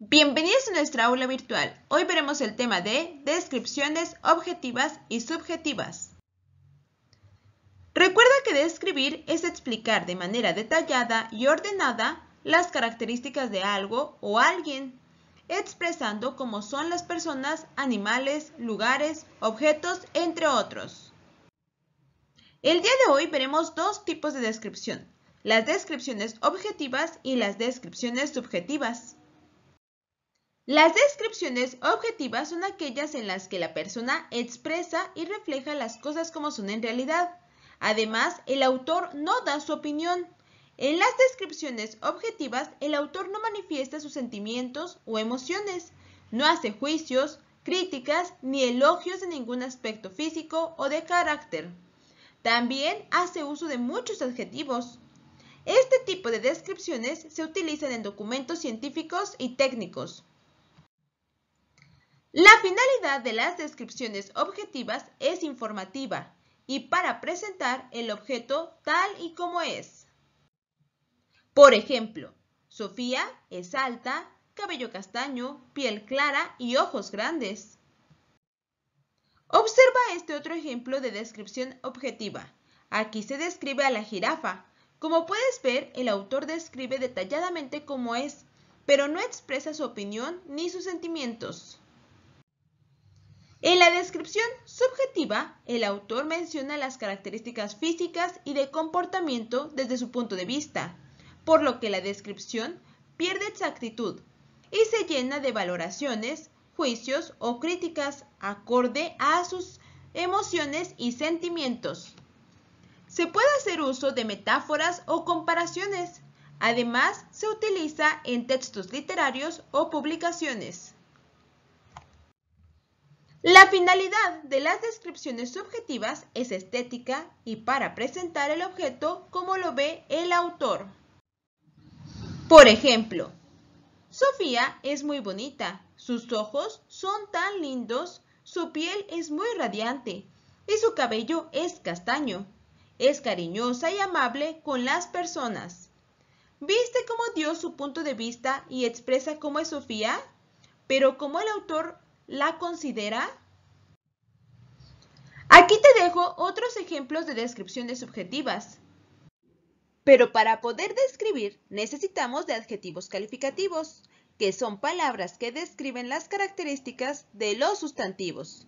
Bienvenidos a nuestra aula virtual. Hoy veremos el tema de descripciones objetivas y subjetivas. Recuerda que describir es explicar de manera detallada y ordenada las características de algo o alguien, expresando cómo son las personas, animales, lugares, objetos, entre otros. El día de hoy veremos dos tipos de descripción, las descripciones objetivas y las descripciones subjetivas. Las descripciones objetivas son aquellas en las que la persona expresa y refleja las cosas como son en realidad. Además, el autor no da su opinión. En las descripciones objetivas, el autor no manifiesta sus sentimientos o emociones, no hace juicios, críticas ni elogios de ningún aspecto físico o de carácter. También hace uso de muchos adjetivos. Este tipo de descripciones se utilizan en documentos científicos y técnicos. La finalidad de las descripciones objetivas es informativa y para presentar el objeto tal y como es. Por ejemplo, Sofía es alta, cabello castaño, piel clara y ojos grandes. Observa este otro ejemplo de descripción objetiva. Aquí se describe a la jirafa. Como puedes ver, el autor describe detalladamente cómo es, pero no expresa su opinión ni sus sentimientos. En la descripción subjetiva, el autor menciona las características físicas y de comportamiento desde su punto de vista, por lo que la descripción pierde exactitud y se llena de valoraciones, juicios o críticas acorde a sus emociones y sentimientos. Se puede hacer uso de metáforas o comparaciones. Además, se utiliza en textos literarios o publicaciones. La finalidad de las descripciones subjetivas es estética y para presentar el objeto como lo ve el autor. Por ejemplo, Sofía es muy bonita, sus ojos son tan lindos, su piel es muy radiante y su cabello es castaño. Es cariñosa y amable con las personas. ¿Viste cómo dio su punto de vista y expresa cómo es Sofía? Pero como el autor la considera? Aquí te dejo otros ejemplos de descripciones subjetivas. Pero para poder describir necesitamos de adjetivos calificativos, que son palabras que describen las características de los sustantivos.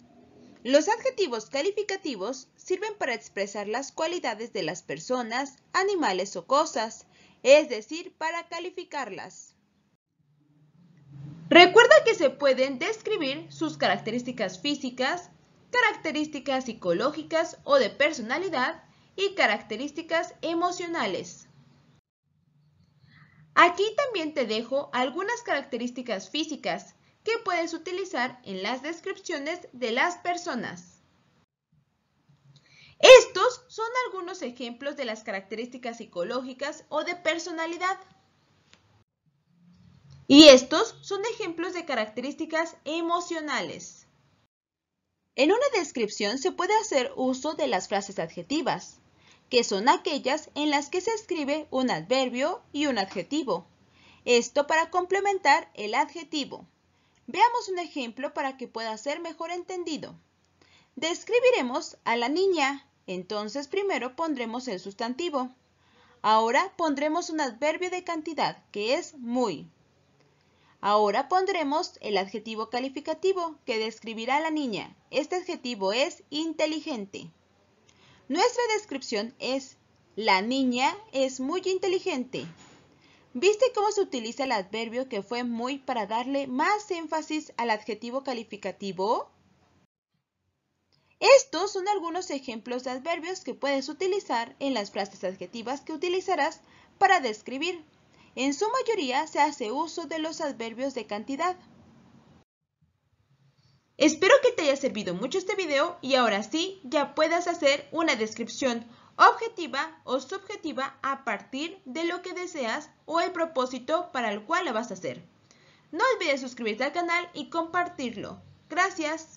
Los adjetivos calificativos sirven para expresar las cualidades de las personas, animales o cosas, es decir, para calificarlas. Recuerda que se pueden describir sus características físicas, características psicológicas o de personalidad y características emocionales. Aquí también te dejo algunas características físicas que puedes utilizar en las descripciones de las personas. Estos son algunos ejemplos de las características psicológicas o de personalidad. Y estos son ejemplos de características emocionales. En una descripción se puede hacer uso de las frases adjetivas, que son aquellas en las que se escribe un adverbio y un adjetivo. Esto para complementar el adjetivo. Veamos un ejemplo para que pueda ser mejor entendido. Describiremos a la niña, entonces primero pondremos el sustantivo. Ahora pondremos un adverbio de cantidad, que es muy. Ahora pondremos el adjetivo calificativo que describirá a la niña. Este adjetivo es inteligente. Nuestra descripción es, la niña es muy inteligente. ¿Viste cómo se utiliza el adverbio que fue muy para darle más énfasis al adjetivo calificativo? Estos son algunos ejemplos de adverbios que puedes utilizar en las frases adjetivas que utilizarás para describir en su mayoría se hace uso de los adverbios de cantidad. Espero que te haya servido mucho este video y ahora sí ya puedas hacer una descripción objetiva o subjetiva a partir de lo que deseas o el propósito para el cual la vas a hacer. No olvides suscribirte al canal y compartirlo. Gracias.